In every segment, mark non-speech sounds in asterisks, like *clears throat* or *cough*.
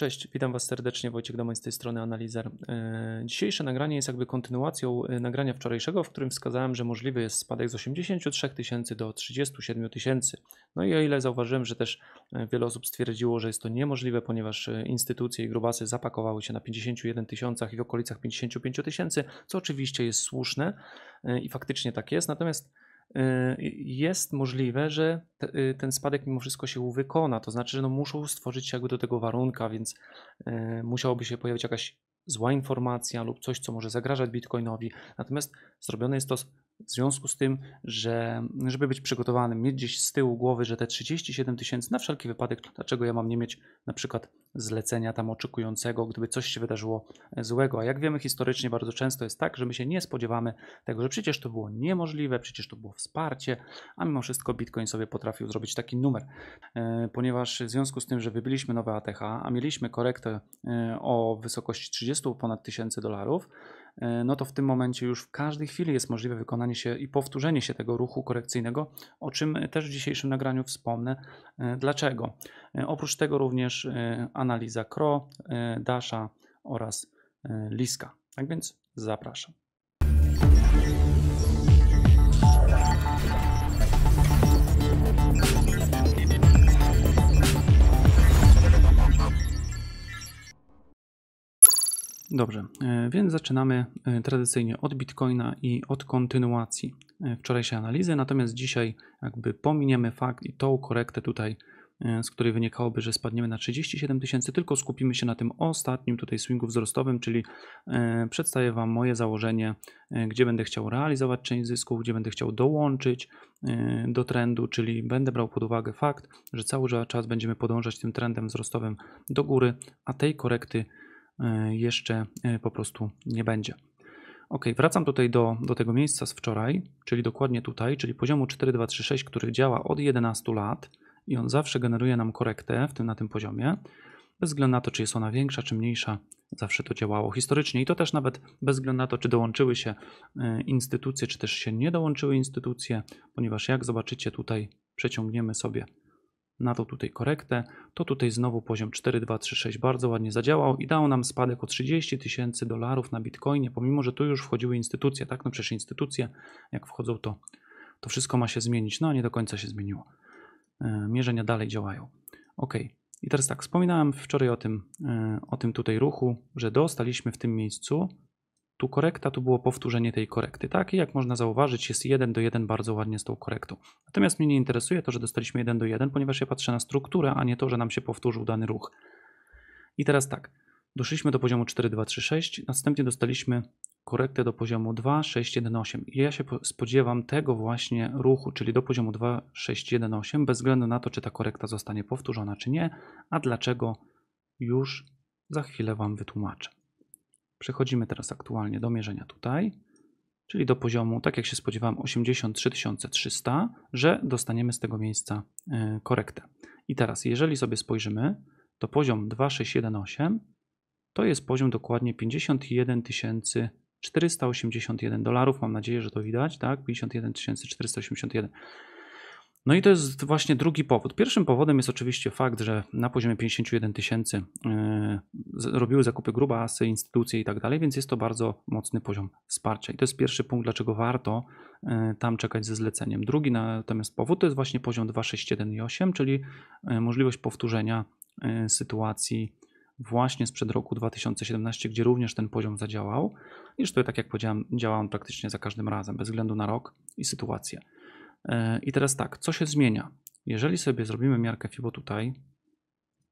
Cześć, witam Was serdecznie, Wojciech Domań z tej strony Analizer. E, dzisiejsze nagranie jest jakby kontynuacją e, nagrania wczorajszego, w którym wskazałem, że możliwy jest spadek z 83 tysięcy do 37 tysięcy. No i o ile zauważyłem, że też e, wiele osób stwierdziło, że jest to niemożliwe, ponieważ instytucje i grubasy zapakowały się na 51 tysiącach i w okolicach 55 tysięcy, co oczywiście jest słuszne i faktycznie tak jest, natomiast Y, jest możliwe, że y, ten spadek mimo wszystko się wykona. To znaczy, że no muszą stworzyć jakby do tego warunka, więc y, musiałoby się pojawić jakaś zła informacja lub coś, co może zagrażać Bitcoinowi. Natomiast zrobione jest to w związku z tym, że żeby być przygotowanym, mieć gdzieś z tyłu głowy, że te 37 tysięcy na wszelki wypadek, dlaczego ja mam nie mieć na przykład zlecenia tam oczekującego, gdyby coś się wydarzyło e, złego. A jak wiemy historycznie bardzo często jest tak, że my się nie spodziewamy tego, że przecież to było niemożliwe, przecież to było wsparcie, a mimo wszystko Bitcoin sobie potrafił zrobić taki numer. E, ponieważ w związku z tym, że wybiliśmy nowe ATH, a mieliśmy korektę e, o wysokości 30 ponad tysięcy dolarów, E, no to w tym momencie już w każdej chwili jest możliwe wykonanie się i powtórzenie się tego ruchu korekcyjnego, o czym też w dzisiejszym nagraniu wspomnę. E, dlaczego? E, oprócz tego również analiza Kro, Dasha oraz Liska. Tak więc zapraszam. Dobrze, e, więc zaczynamy e, tradycyjnie od Bitcoina i od kontynuacji e, wczorajszej analizy, natomiast dzisiaj jakby pominiemy fakt i tą korektę tutaj, z której wynikałoby, że spadniemy na 37 tysięcy, tylko skupimy się na tym ostatnim tutaj swingu wzrostowym, czyli przedstawię Wam moje założenie, gdzie będę chciał realizować część zysków, gdzie będę chciał dołączyć do trendu, czyli będę brał pod uwagę fakt, że cały czas będziemy podążać tym trendem wzrostowym do góry, a tej korekty E, jeszcze e, po prostu nie będzie. Ok, wracam tutaj do, do tego miejsca z wczoraj, czyli dokładnie tutaj, czyli poziomu 4236, który działa od 11 lat i on zawsze generuje nam korektę w tym, na tym poziomie. Bez względu na to, czy jest ona większa, czy mniejsza, zawsze to działało historycznie i to też nawet bez względu na to, czy dołączyły się e, instytucje, czy też się nie dołączyły instytucje, ponieważ jak zobaczycie tutaj, przeciągniemy sobie na to tutaj korektę, to tutaj znowu poziom 4236 bardzo ładnie zadziałał i dał nam spadek o 30 tysięcy dolarów na Bitcoinie, pomimo, że tu już wchodziły instytucje, tak? No przecież instytucje, jak wchodzą, to, to wszystko ma się zmienić, no a nie do końca się zmieniło. E, mierzenia dalej działają. Ok, i teraz tak, wspominałem wczoraj o tym, e, o tym tutaj ruchu, że dostaliśmy w tym miejscu tu korekta, to było powtórzenie tej korekty, tak? I jak można zauważyć, jest 1 do 1 bardzo ładnie z tą korektą. Natomiast mnie nie interesuje to, że dostaliśmy 1 do 1, ponieważ ja patrzę na strukturę, a nie to, że nam się powtórzył dany ruch. I teraz tak, doszliśmy do poziomu 4, 2, 3, 6, następnie dostaliśmy korektę do poziomu 2, 6, 1, 8. I ja się spodziewam tego właśnie ruchu, czyli do poziomu 2, 6, 1, 8, bez względu na to, czy ta korekta zostanie powtórzona, czy nie, a dlaczego już za chwilę Wam wytłumaczę. Przechodzimy teraz aktualnie do mierzenia tutaj, czyli do poziomu, tak jak się spodziewałem, 83 300, że dostaniemy z tego miejsca e, korektę. I teraz, jeżeli sobie spojrzymy, to poziom 2618 to jest poziom dokładnie 51 481 dolarów. Mam nadzieję, że to widać, tak? 51 481. No i to jest właśnie drugi powód. Pierwszym powodem jest oczywiście fakt, że na poziomie 51 tysięcy e, robiły zakupy grubasy, asy, instytucje i tak dalej, więc jest to bardzo mocny poziom wsparcia. I to jest pierwszy punkt, dlaczego warto e, tam czekać ze zleceniem. Drugi natomiast powód to jest właśnie poziom 2, 6, 1 i 8, czyli e, możliwość powtórzenia sytuacji właśnie sprzed roku 2017, gdzie również ten poziom zadziałał. I że to tak jak powiedziałem, działa on praktycznie za każdym razem, bez względu na rok i sytuację. E, I teraz tak, co się zmienia? Jeżeli sobie zrobimy miarkę FIBO tutaj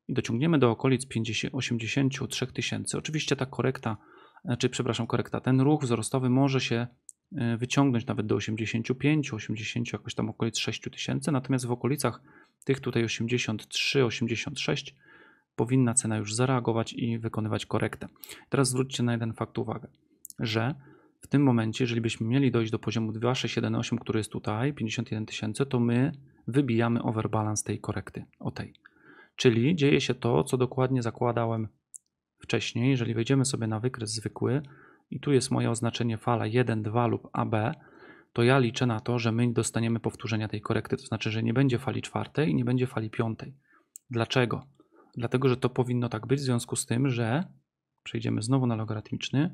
i dociągniemy do okolic 50, 83 tysięcy, oczywiście ta korekta, e, czy przepraszam, korekta, ten ruch wzrostowy może się e, wyciągnąć nawet do 85, 80, jakoś tam okolic 6 tysięcy, natomiast w okolicach tych tutaj 83, 86 powinna cena już zareagować i wykonywać korektę. Teraz zwróćcie na jeden fakt uwagę, że tym momencie, jeżeli byśmy mieli dojść do poziomu 2678, który jest tutaj, 51 tysięcy, to my wybijamy overbalance tej korekty, o tej. Czyli dzieje się to, co dokładnie zakładałem wcześniej. Jeżeli wejdziemy sobie na wykres zwykły i tu jest moje oznaczenie fala 1, 2 lub AB, to ja liczę na to, że my dostaniemy powtórzenia tej korekty, to znaczy, że nie będzie fali czwartej i nie będzie fali piątej. Dlaczego? Dlatego, że to powinno tak być w związku z tym, że przejdziemy znowu na logarytmiczny,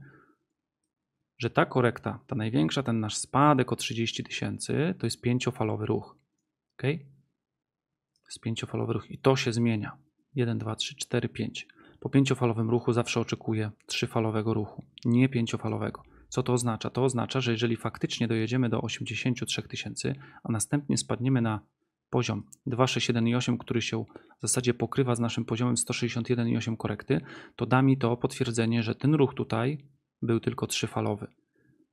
że ta korekta, ta największa, ten nasz spadek o 30 tysięcy, to jest pięciofalowy ruch. Ok? To jest pięciofalowy ruch i to się zmienia. 1, 2, 3, 4, 5. Po pięciofalowym ruchu zawsze oczekuję trzyfalowego ruchu, nie pięciofalowego. Co to oznacza? To oznacza, że jeżeli faktycznie dojedziemy do 83 tysięcy, a następnie spadniemy na poziom 2,6,1,8, który się w zasadzie pokrywa z naszym poziomem 161,8 korekty, to da mi to potwierdzenie, że ten ruch tutaj był tylko trzyfalowy.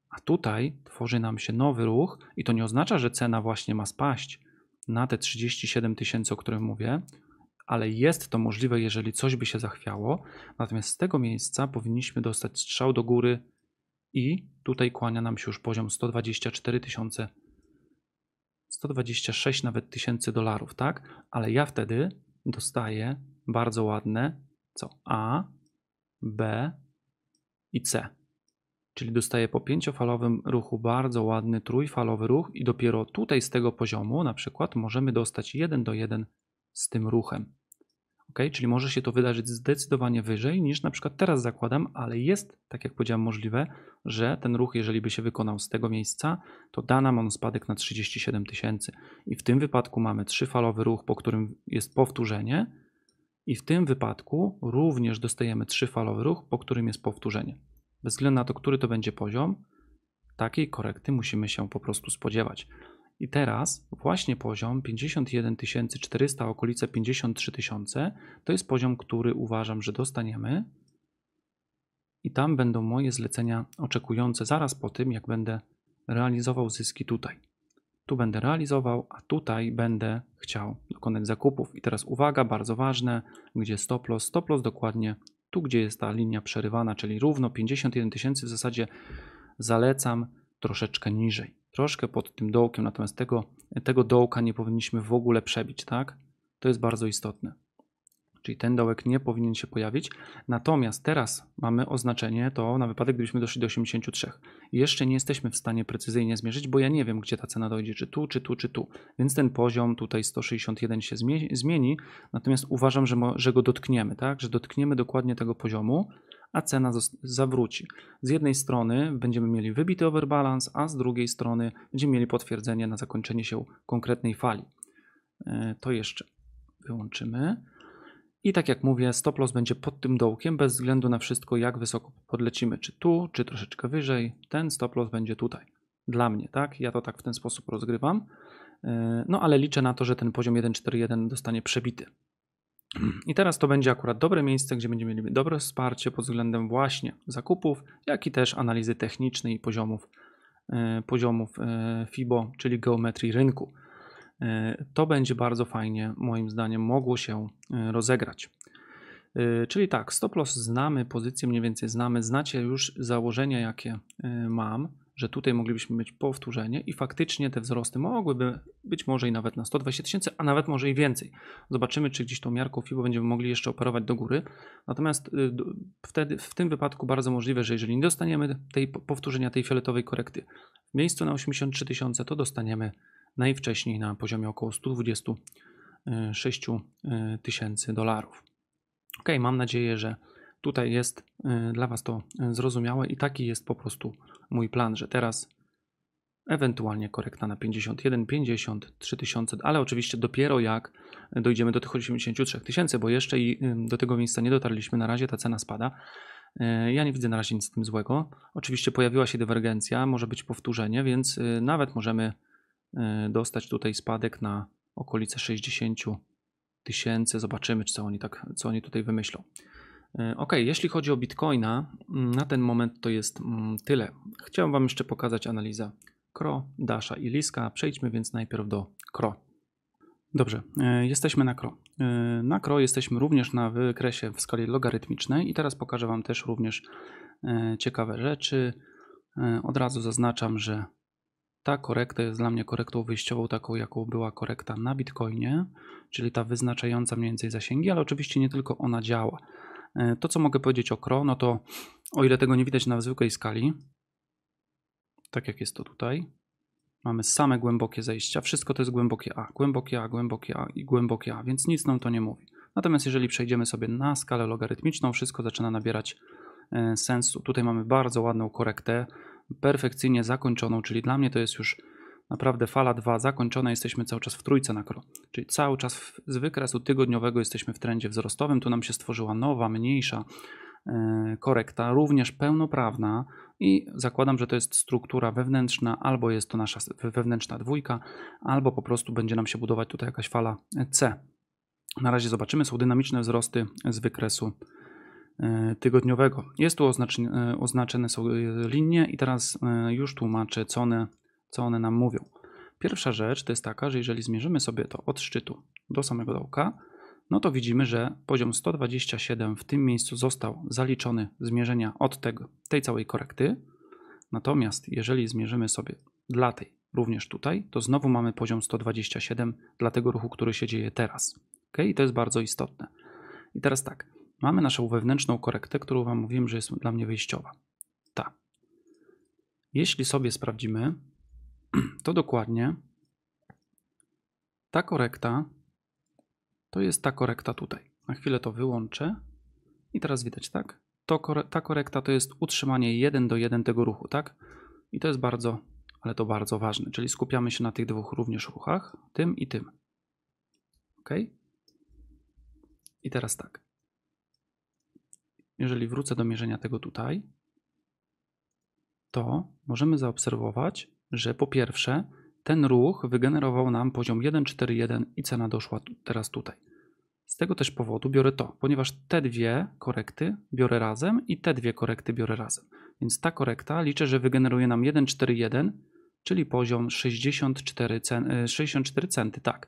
A tutaj tworzy nam się nowy ruch i to nie oznacza, że cena właśnie ma spaść na te 37 tysięcy, o którym mówię, ale jest to możliwe, jeżeli coś by się zachwiało. Natomiast z tego miejsca powinniśmy dostać strzał do góry i tutaj kłania nam się już poziom 124 tysiące, 126 nawet tysięcy dolarów, tak? Ale ja wtedy dostaję bardzo ładne co A, B i C czyli dostaję po pięciofalowym ruchu bardzo ładny trójfalowy ruch i dopiero tutaj z tego poziomu na przykład możemy dostać 1 do 1 z tym ruchem. Ok, czyli może się to wydarzyć zdecydowanie wyżej niż na przykład teraz zakładam, ale jest, tak jak powiedziałem, możliwe, że ten ruch, jeżeli by się wykonał z tego miejsca, to da nam on spadek na 37 tysięcy. I w tym wypadku mamy trzyfalowy ruch, po którym jest powtórzenie, i w tym wypadku również dostajemy trzyfalowy ruch, po którym jest powtórzenie. Bez względu na to, który to będzie poziom, takiej korekty musimy się po prostu spodziewać. I teraz właśnie poziom 51 400, okolice 53 000 to jest poziom, który uważam, że dostaniemy. I tam będą moje zlecenia oczekujące zaraz po tym, jak będę realizował zyski tutaj. Tu będę realizował, a tutaj będę chciał dokonać zakupów. I teraz uwaga, bardzo ważne, gdzie stop loss? Stop loss dokładnie tu gdzie jest ta linia przerywana, czyli równo 51 tysięcy w zasadzie zalecam troszeczkę niżej, troszkę pod tym dołkiem, natomiast tego, tego dołka nie powinniśmy w ogóle przebić, tak? To jest bardzo istotne czyli ten dołek nie powinien się pojawić. Natomiast teraz mamy oznaczenie to na wypadek, gdybyśmy doszli do 83. Jeszcze nie jesteśmy w stanie precyzyjnie zmierzyć, bo ja nie wiem, gdzie ta cena dojdzie, czy tu, czy tu, czy tu. Więc ten poziom tutaj 161 się zmieni, natomiast uważam, że, że go dotkniemy, tak? że dotkniemy dokładnie tego poziomu, a cena zawróci. Z jednej strony będziemy mieli wybity overbalance, a z drugiej strony będziemy mieli potwierdzenie na zakończenie się konkretnej fali. E, to jeszcze wyłączymy. I tak jak mówię, stop loss będzie pod tym dołkiem, bez względu na wszystko, jak wysoko podlecimy, czy tu, czy troszeczkę wyżej, ten stop loss będzie tutaj. Dla mnie, tak? Ja to tak w ten sposób rozgrywam. E, no ale liczę na to, że ten poziom 1.4.1 dostanie przebity. I teraz to będzie akurat dobre miejsce, gdzie będziemy mieli dobre wsparcie pod względem właśnie zakupów, jak i też analizy technicznej i poziomów, e, poziomów e, FIBO, czyli geometrii rynku. E, to będzie bardzo fajnie, moim zdaniem, mogło się e, rozegrać. E, czyli tak, stop loss znamy, pozycję mniej więcej znamy, znacie już założenia, jakie mam, że tutaj moglibyśmy mieć powtórzenie i faktycznie te wzrosty mogłyby być może i nawet na 120 tysięcy, a nawet może i więcej. Zobaczymy, czy gdzieś tą miarką FIBO będziemy mogli jeszcze operować do góry. Natomiast wtedy, w tym wypadku bardzo możliwe, że jeżeli nie dostaniemy tej powtórzenia tej fioletowej korekty w miejscu na 83 tysiące, to dostaniemy najwcześniej na poziomie około 126 e, tysięcy dolarów. Ok, mam nadzieję, że tutaj jest e, dla Was to e, zrozumiałe i taki jest po prostu mój plan, że teraz ewentualnie korekta na 51, 50, 3000, ale oczywiście dopiero jak dojdziemy do tych 83 tysięcy, bo jeszcze i y, do tego miejsca nie dotarliśmy, na razie ta cena spada. Ja nie widzę na razie nic z tym złego. Oczywiście pojawiła się dywergencja, może być powtórzenie, więc y, nawet możemy E, dostać tutaj spadek na okolice 60 tysięcy. Zobaczymy, co oni, tak, co oni tutaj wymyślą. E, ok, jeśli chodzi o Bitcoina, mm, na ten moment to jest mm, tyle. Chciałem Wam jeszcze pokazać analizę Kro, Dasha i Liska. Przejdźmy więc najpierw do Kro. Dobrze, e, jesteśmy na Kro. Na Kro jesteśmy również na wykresie w skali logarytmicznej i teraz pokażę Wam też również ciekawe rzeczy. Od razu zaznaczam, że ta korekta jest dla mnie korektą wyjściową, taką jaką była korekta na Bitcoinie, czyli ta wyznaczająca mniej więcej zasięgi, ale oczywiście nie tylko ona działa. E, to, co mogę powiedzieć o KRO, no to o ile tego nie widać na zwykłej skali, tak jak jest to tutaj, mamy same głębokie zejścia, wszystko to jest głębokie A, głębokie A, głębokie A i głębokie A, więc nic nam to nie mówi. Natomiast jeżeli przejdziemy sobie na skalę logarytmiczną, wszystko zaczyna nabierać e, sensu. Tutaj mamy bardzo ładną korektę, perfekcyjnie zakończoną, czyli dla mnie to jest już naprawdę fala 2 zakończona, jesteśmy cały czas w trójce na Czyli cały czas w, z wykresu tygodniowego jesteśmy w trendzie wzrostowym, tu nam się stworzyła nowa, mniejsza yy, korekta, również pełnoprawna i zakładam, że to jest struktura wewnętrzna, albo jest to nasza wewnętrzna dwójka, albo po prostu będzie nam się budować tutaj jakaś fala C. Na razie zobaczymy, są dynamiczne wzrosty z wykresu E, tygodniowego. Jest tu e, oznaczone są e, linie i teraz już tłumaczę, co one, co one nam mówią. Pierwsza rzecz to jest taka, że jeżeli zmierzymy sobie to od szczytu do samego dołka, no to widzimy, że poziom 127 w tym miejscu został zaliczony zmierzenia od tego, tej całej korekty. Natomiast jeżeli zmierzymy sobie dla tej również tutaj, to znowu mamy poziom 127 dla tego ruchu, który się dzieje teraz. Ok, I to jest bardzo istotne. I teraz tak, Mamy naszą wewnętrzną korektę, którą Wam mówiłem, że jest dla mnie wyjściowa. Ta. Jeśli sobie sprawdzimy, *clears throat* to dokładnie ta korekta to jest ta korekta tutaj. Na chwilę to wyłączę i teraz widać, tak? To, ta korekta to jest utrzymanie 1 do 1 tego ruchu, tak? I to jest bardzo, ale to bardzo ważne, czyli skupiamy się na tych dwóch również ruchach, tym i tym. Ok? I teraz tak jeżeli wrócę do mierzenia tego tutaj, to możemy zaobserwować, że po pierwsze ten ruch wygenerował nam poziom 1,41 i cena doszła teraz tutaj. Z tego też powodu biorę to, ponieważ te dwie korekty biorę razem i te dwie korekty biorę razem. Więc ta korekta liczę, że wygeneruje nam 1,41, czyli poziom 64, cen, 64 e, centy, tak.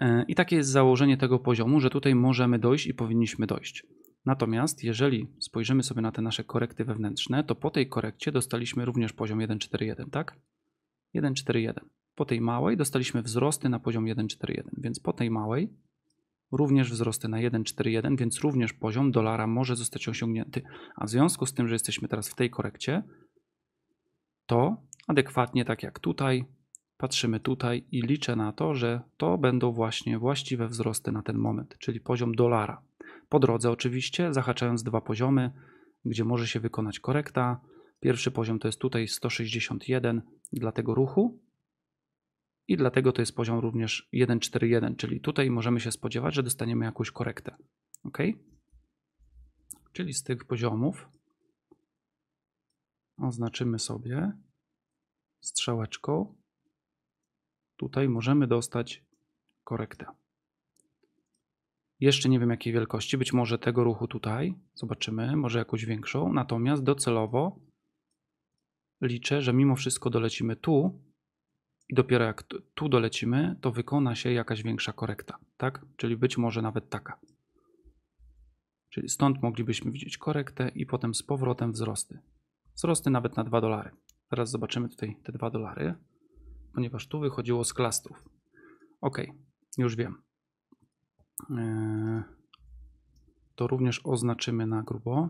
E, I takie jest założenie tego poziomu, że tutaj możemy dojść i powinniśmy dojść. Natomiast jeżeli spojrzymy sobie na te nasze korekty wewnętrzne, to po tej korekcie dostaliśmy również poziom 1,4,1, tak? 1,4,1. Po tej małej dostaliśmy wzrosty na poziom 1,4,1, więc po tej małej również wzrosty na 1,41, więc również poziom dolara może zostać osiągnięty. A w związku z tym, że jesteśmy teraz w tej korekcie, to adekwatnie tak jak tutaj patrzymy tutaj i liczę na to, że to będą właśnie właściwe wzrosty na ten moment, czyli poziom dolara. Po drodze oczywiście zahaczając dwa poziomy, gdzie może się wykonać korekta. Pierwszy poziom to jest tutaj 161 dla tego ruchu i dlatego to jest poziom również 141, czyli tutaj możemy się spodziewać, że dostaniemy jakąś korektę. OK? Czyli z tych poziomów oznaczymy sobie strzałeczką tutaj możemy dostać korektę. Jeszcze nie wiem jakiej wielkości, być może tego ruchu tutaj, zobaczymy, może jakąś większą. Natomiast docelowo liczę, że mimo wszystko dolecimy tu i dopiero jak tu dolecimy, to wykona się jakaś większa korekta, tak? Czyli być może nawet taka. Czyli stąd moglibyśmy widzieć korektę i potem z powrotem wzrosty. Wzrosty nawet na 2 dolary. Teraz zobaczymy tutaj te 2 dolary ponieważ tu wychodziło z klastrów. Ok, już wiem. E, to również oznaczymy na grubo,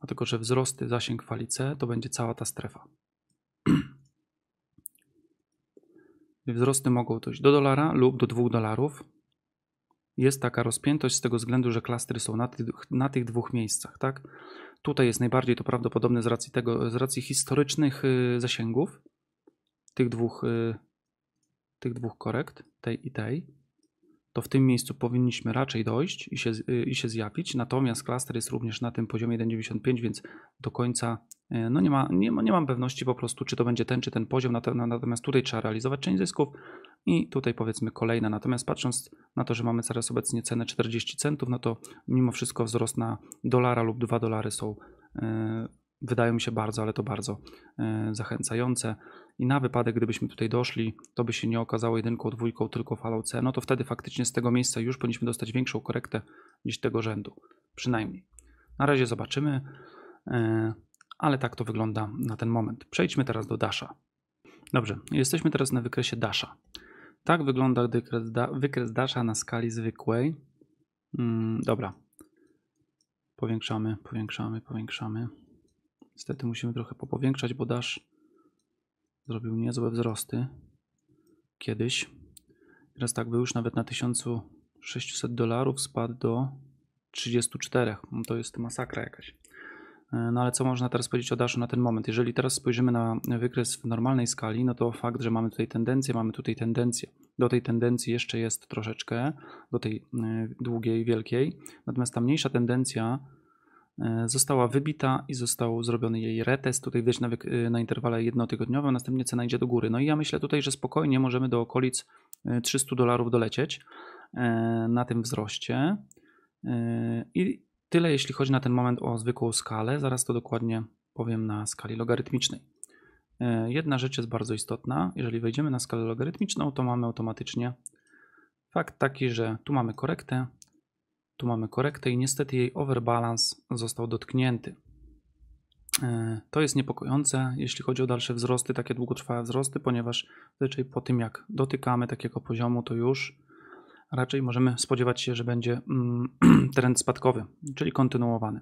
dlatego że wzrosty, zasięg fali to będzie cała ta strefa. *clears throat* Wzrosty mogą dojść do dolara lub do dwóch dolarów. Jest taka rozpiętość z tego względu, że klastry są na tych, na tych dwóch miejscach, tak? Tutaj jest najbardziej to prawdopodobne z racji tego, z racji historycznych y, zasięgów, tych dwóch, y, tych dwóch korekt, tej i tej, to w tym miejscu powinniśmy raczej dojść i się, y, i się zjawić. Natomiast klaster jest również na tym poziomie 1,95, więc do końca y, no nie, ma, nie, ma, nie mam pewności po prostu, czy to będzie ten, czy ten poziom. Natomiast tutaj trzeba realizować część zysków i tutaj powiedzmy kolejna. Natomiast patrząc na to, że mamy teraz obecnie cenę 40 centów, no to mimo wszystko wzrost na dolara lub 2 dolary są wydają mi się bardzo, ale to bardzo e, zachęcające. I na wypadek, gdybyśmy tutaj doszli, to by się nie okazało jedynką, dwójką, tylko falą C, no to wtedy faktycznie z tego miejsca już powinniśmy dostać większą korektę niż tego rzędu. Przynajmniej. Na razie zobaczymy, e, ale tak to wygląda na ten moment. Przejdźmy teraz do Dasha. Dobrze, jesteśmy teraz na wykresie Dasha. Tak wygląda wykres, wykres Dasha na skali zwykłej. Mm, dobra. Powiększamy, powiększamy, powiększamy. Niestety musimy trochę popowiększać, bo dasz zrobił niezłe wzrosty kiedyś. Teraz tak był już nawet na 1600 dolarów spadł do 34. No to jest masakra jakaś. E, no ale co można teraz powiedzieć o daszu na ten moment? Jeżeli teraz spojrzymy na wykres w normalnej skali, no to fakt, że mamy tutaj tendencję, mamy tutaj tendencję. Do tej tendencji jeszcze jest troszeczkę, do tej e, długiej, wielkiej. Natomiast ta mniejsza tendencja E, została wybita i został zrobiony jej retest. Tutaj widać nawet e, na interwale jednotygodniowym, następnie cena idzie do góry. No i ja myślę tutaj, że spokojnie możemy do okolic 300 e, dolarów dolecieć na tym wzroście. I tyle jeśli chodzi na ten moment o zwykłą skalę. Zaraz to dokładnie powiem na skali logarytmicznej. Jedna rzecz jest bardzo istotna. Jeżeli wejdziemy na skalę logarytmiczną, to mamy automatycznie fakt taki, że tu mamy korektę, tu mamy korektę i niestety jej overbalance został dotknięty. E, to jest niepokojące, jeśli chodzi o dalsze wzrosty, takie długotrwałe wzrosty, ponieważ zazwyczaj po tym jak dotykamy takiego poziomu, to już raczej możemy spodziewać się, że będzie mm, *clears throat* trend spadkowy, czyli kontynuowany.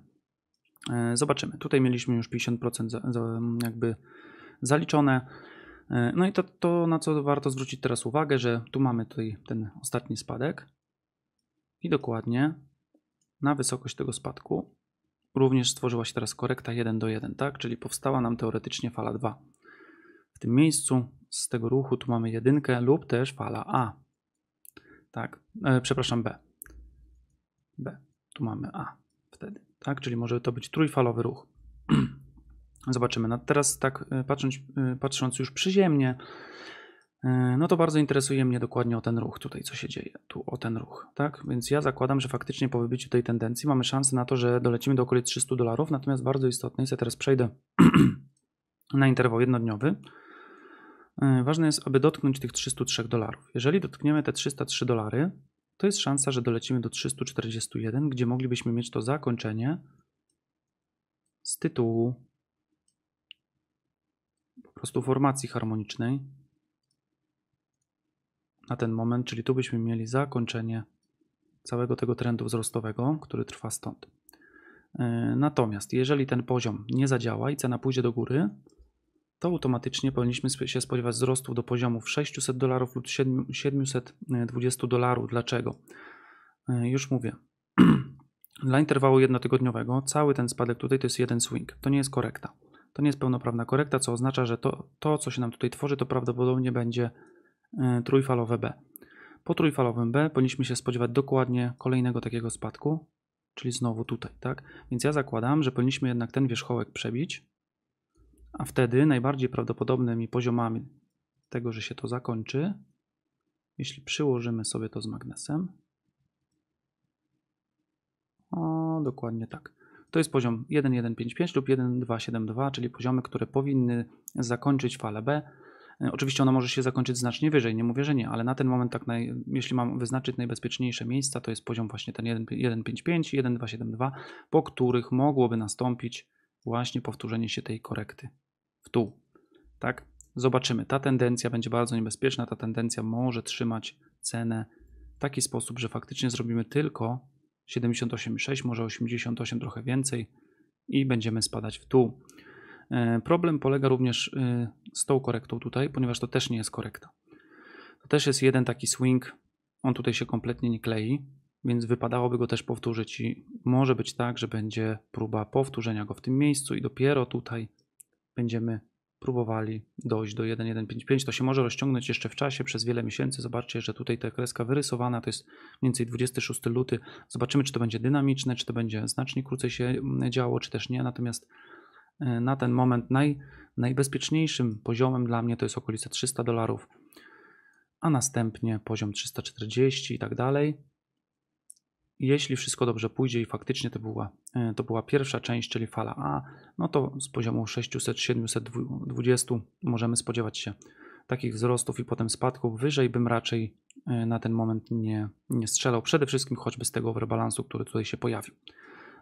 E, zobaczymy. Tutaj mieliśmy już 50% jakby zaliczone. E, no i to, to, na co warto zwrócić teraz uwagę, że tu mamy tutaj ten ostatni spadek, i dokładnie na wysokość tego spadku również stworzyła się teraz korekta 1 do 1, tak? Czyli powstała nam teoretycznie fala 2. W tym miejscu z tego ruchu tu mamy jedynkę lub też fala A. Tak, e, przepraszam, B. B. Tu mamy A wtedy, tak? Czyli może to być trójfalowy ruch. *clears throat* Zobaczymy. No teraz tak e, patrząc, e, patrząc już przyziemnie, E, no to bardzo interesuje mnie dokładnie o ten ruch tutaj, co się dzieje, tu o ten ruch, tak? Więc ja zakładam, że faktycznie po wybiciu tej tendencji mamy szansę na to, że dolecimy do okolic 300 dolarów, natomiast bardzo istotne jest, ja teraz przejdę *clears throat* na interwał jednodniowy, e, ważne jest, aby dotknąć tych 303 dolarów. Jeżeli dotkniemy te 303 dolary, to jest szansa, że dolecimy do 341, gdzie moglibyśmy mieć to zakończenie z tytułu po prostu formacji harmonicznej, na ten moment, czyli tu byśmy mieli zakończenie całego tego trendu wzrostowego, który trwa stąd. E, natomiast jeżeli ten poziom nie zadziała i cena pójdzie do góry, to automatycznie powinniśmy się spodziewać wzrostu do poziomów 600 dolarów lub 720 e, dolarów. Dlaczego? E, już mówię. *clears throat* Dla interwału jednotygodniowego cały ten spadek tutaj to jest jeden swing. To nie jest korekta. To nie jest pełnoprawna korekta, co oznacza, że to, to co się nam tutaj tworzy, to prawdopodobnie będzie E, trójfalowe B. Po trójfalowym B powinniśmy się spodziewać dokładnie kolejnego takiego spadku, czyli znowu tutaj, tak? Więc ja zakładam, że powinniśmy jednak ten wierzchołek przebić, a wtedy najbardziej prawdopodobnymi poziomami tego, że się to zakończy, jeśli przyłożymy sobie to z magnesem, o, dokładnie tak. To jest poziom 1155 lub 1272, czyli poziomy, które powinny zakończyć falę B. E, oczywiście ona może się zakończyć znacznie wyżej, nie mówię, że nie, ale na ten moment, tak naj, jeśli mam wyznaczyć najbezpieczniejsze miejsca, to jest poziom właśnie ten 1,55 i 1,272, po których mogłoby nastąpić właśnie powtórzenie się tej korekty w dół. Tak? Zobaczymy. Ta tendencja będzie bardzo niebezpieczna. Ta tendencja może trzymać cenę w taki sposób, że faktycznie zrobimy tylko 78,6, może 88 trochę więcej i będziemy spadać w dół. E, problem polega również y, z tą korektą tutaj, ponieważ to też nie jest korekta. To też jest jeden taki swing, on tutaj się kompletnie nie klei, więc wypadałoby go też powtórzyć i może być tak, że będzie próba powtórzenia go w tym miejscu i dopiero tutaj będziemy próbowali dojść do 1.1.5.5. To się może rozciągnąć jeszcze w czasie przez wiele miesięcy. Zobaczcie, że tutaj ta kreska wyrysowana to jest mniej więcej 26 luty. Zobaczymy, czy to będzie dynamiczne, czy to będzie znacznie krócej się mm, działo, czy też nie. Natomiast E, na ten moment naj, najbezpieczniejszym poziomem dla mnie to jest okolice 300 dolarów, a następnie poziom 340 i tak dalej. Jeśli wszystko dobrze pójdzie i faktycznie to była, e, to była pierwsza część, czyli fala A, no to z poziomu 600-720 możemy spodziewać się takich wzrostów i potem spadków. Wyżej bym raczej e, na ten moment nie, nie strzelał. Przede wszystkim choćby z tego overbalansu, który tutaj się pojawił.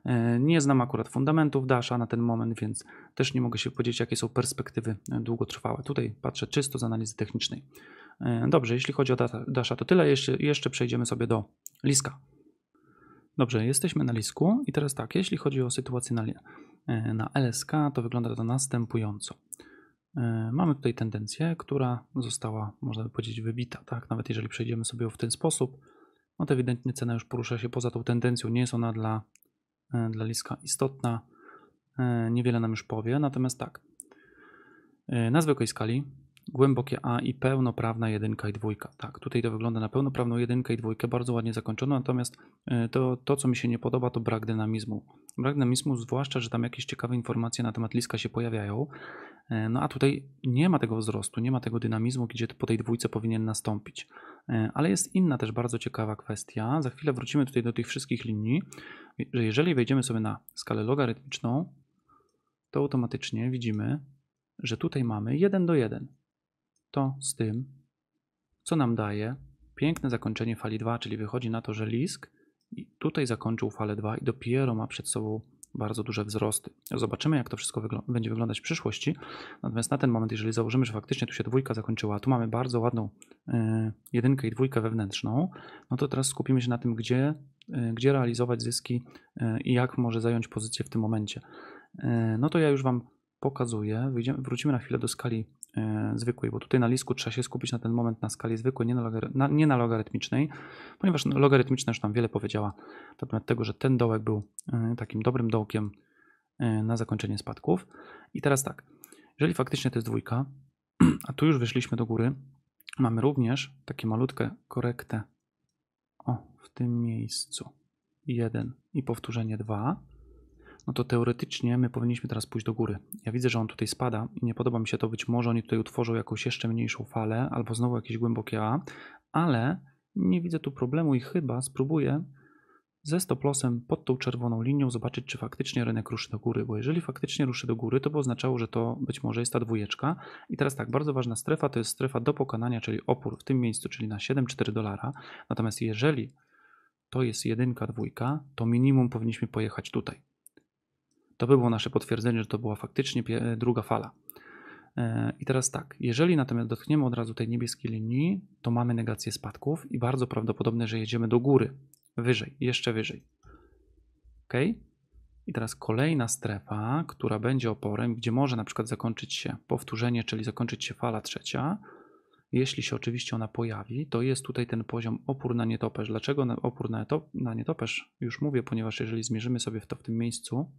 E, nie znam akurat fundamentów Dasha na ten moment, więc też nie mogę się powiedzieć, jakie są perspektywy e, długotrwałe. Tutaj patrzę czysto z analizy technicznej. E, dobrze, jeśli chodzi o Dasha, to tyle. Jeszcze, jeszcze przejdziemy sobie do Liska. Dobrze, jesteśmy na Lisku i teraz tak, jeśli chodzi o sytuację na, na LSK, to wygląda to następująco. Mamy tutaj tendencję, która została, można by powiedzieć, wybita, tak? Nawet jeżeli przejdziemy sobie w ten sposób, no to ewidentnie cena już porusza się poza tą tendencją, nie jest ona dla E, dla Liska istotna, e, niewiele nam już powie. Natomiast tak, e, na zwykłej skali Głębokie A i pełnoprawna jedynka i dwójka. Tak, tutaj to wygląda na pełnoprawną jedynkę i dwójkę, bardzo ładnie zakończono, natomiast e, to, to, co mi się nie podoba, to brak dynamizmu. Brak dynamizmu, zwłaszcza, że tam jakieś ciekawe informacje na temat Liska się pojawiają, e, no a tutaj nie ma tego wzrostu, nie ma tego dynamizmu, gdzie po tej dwójce powinien nastąpić. E, ale jest inna też bardzo ciekawa kwestia. Za chwilę wrócimy tutaj do tych wszystkich linii, że jeżeli wejdziemy sobie na skalę logarytmiczną, to automatycznie widzimy, że tutaj mamy 1 do 1 to z tym, co nam daje piękne zakończenie fali 2, czyli wychodzi na to, że Lisk tutaj zakończył falę 2 i dopiero ma przed sobą bardzo duże wzrosty. Zobaczymy, jak to wszystko wygl będzie wyglądać w przyszłości. Natomiast na ten moment, jeżeli założymy, że faktycznie tu się dwójka zakończyła, a tu mamy bardzo ładną y, jedynkę i dwójkę wewnętrzną, no to teraz skupimy się na tym, gdzie, y, gdzie realizować zyski y, i jak może zająć pozycję w tym momencie. Y, no to ja już Wam pokazuję. Wyjdziemy, wrócimy na chwilę do skali E, zwykłej, bo tutaj na lisku trzeba się skupić na ten moment na skali zwykłej, nie na, logary na, nie na logarytmicznej, ponieważ no, logarytmiczna już tam wiele powiedziała na temat tego, że ten dołek był e, takim dobrym dołkiem e, na zakończenie spadków. I teraz tak, jeżeli faktycznie to jest dwójka, *clears throat* a tu już wyszliśmy do góry, mamy również takie malutkie korektę o, w tym miejscu 1 i powtórzenie 2, no to teoretycznie my powinniśmy teraz pójść do góry. Ja widzę, że on tutaj spada i nie podoba mi się to. Być może oni tutaj utworzą jakąś jeszcze mniejszą falę albo znowu jakieś głębokie A, ale nie widzę tu problemu i chyba spróbuję ze stop lossem pod tą czerwoną linią zobaczyć, czy faktycznie rynek ruszy do góry, bo jeżeli faktycznie ruszy do góry, to by oznaczało, że to być może jest ta dwójeczka. I teraz tak, bardzo ważna strefa to jest strefa do pokonania, czyli opór w tym miejscu, czyli na 7,4 dolara. Natomiast jeżeli to jest jedynka, dwójka, to minimum powinniśmy pojechać tutaj. To by było nasze potwierdzenie, że to była faktycznie e, druga fala. E, I teraz tak, jeżeli natomiast dotkniemy od razu tej niebieskiej linii, to mamy negację spadków i bardzo prawdopodobne, że jedziemy do góry, wyżej, jeszcze wyżej. Ok? I teraz kolejna strefa, która będzie oporem, gdzie może na przykład zakończyć się powtórzenie, czyli zakończyć się fala trzecia. Jeśli się oczywiście ona pojawi, to jest tutaj ten poziom opór na nietoperz. Dlaczego opór na, na nietoperz? Już mówię, ponieważ jeżeli zmierzymy sobie to w tym miejscu,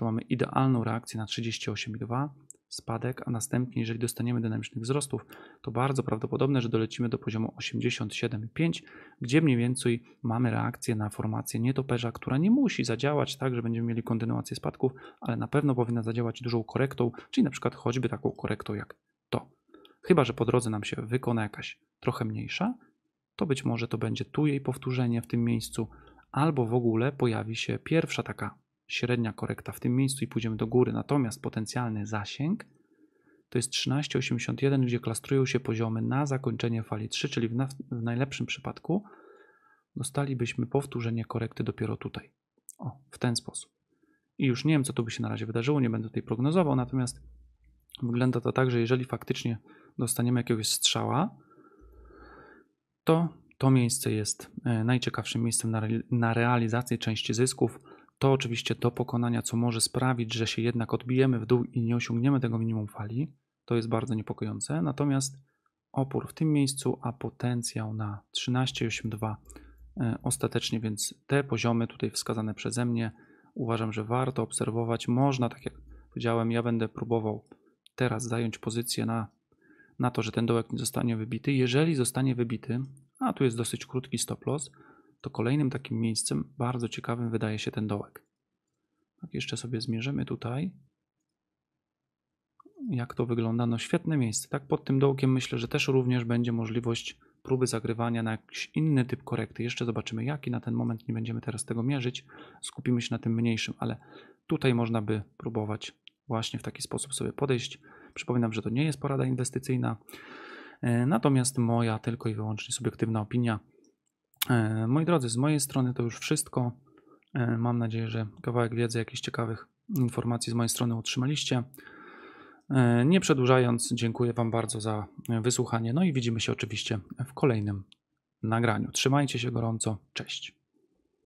to mamy idealną reakcję na 38,2 spadek, a następnie, jeżeli dostaniemy dynamicznych wzrostów, to bardzo prawdopodobne, że dolecimy do poziomu 87,5, gdzie mniej więcej mamy reakcję na formację nietoperza, która nie musi zadziałać tak, że będziemy mieli kontynuację spadków, ale na pewno powinna zadziałać dużą korektą, czyli na przykład choćby taką korektą jak to. Chyba, że po drodze nam się wykona jakaś trochę mniejsza, to być może to będzie tu jej powtórzenie w tym miejscu, albo w ogóle pojawi się pierwsza taka średnia korekta w tym miejscu i pójdziemy do góry, natomiast potencjalny zasięg to jest 13,81, gdzie klastrują się poziomy na zakończenie fali 3, czyli w, na, w najlepszym przypadku dostalibyśmy powtórzenie korekty dopiero tutaj. O, w ten sposób. I już nie wiem, co tu by się na razie wydarzyło, nie będę tutaj prognozował, natomiast wygląda to tak, że jeżeli faktycznie dostaniemy jakiegoś strzała, to to miejsce jest e, najciekawszym miejscem na, re, na realizację części zysków to oczywiście do pokonania, co może sprawić, że się jednak odbijemy w dół i nie osiągniemy tego minimum fali, to jest bardzo niepokojące. Natomiast opór w tym miejscu, a potencjał na 13,82 e, ostatecznie, więc te poziomy tutaj wskazane przeze mnie uważam, że warto obserwować. Można, tak jak powiedziałem, ja będę próbował teraz zająć pozycję na, na to, że ten dołek nie zostanie wybity. Jeżeli zostanie wybity, a tu jest dosyć krótki stop loss, to kolejnym takim miejscem bardzo ciekawym wydaje się ten dołek. Tak, jeszcze sobie zmierzymy tutaj. Jak to wygląda? No świetne miejsce, tak? Pod tym dołkiem myślę, że też również będzie możliwość próby zagrywania na jakiś inny typ korekty. Jeszcze zobaczymy jaki, na ten moment nie będziemy teraz tego mierzyć. Skupimy się na tym mniejszym, ale tutaj można by próbować właśnie w taki sposób sobie podejść. Przypominam, że to nie jest porada inwestycyjna, e, natomiast moja tylko i wyłącznie subiektywna opinia. E, moi drodzy, z mojej strony to już wszystko. E, mam nadzieję, że kawałek wiedzy, jakichś ciekawych informacji z mojej strony otrzymaliście. E, nie przedłużając, dziękuję Wam bardzo za wysłuchanie. No i widzimy się oczywiście w kolejnym nagraniu. Trzymajcie się gorąco. Cześć.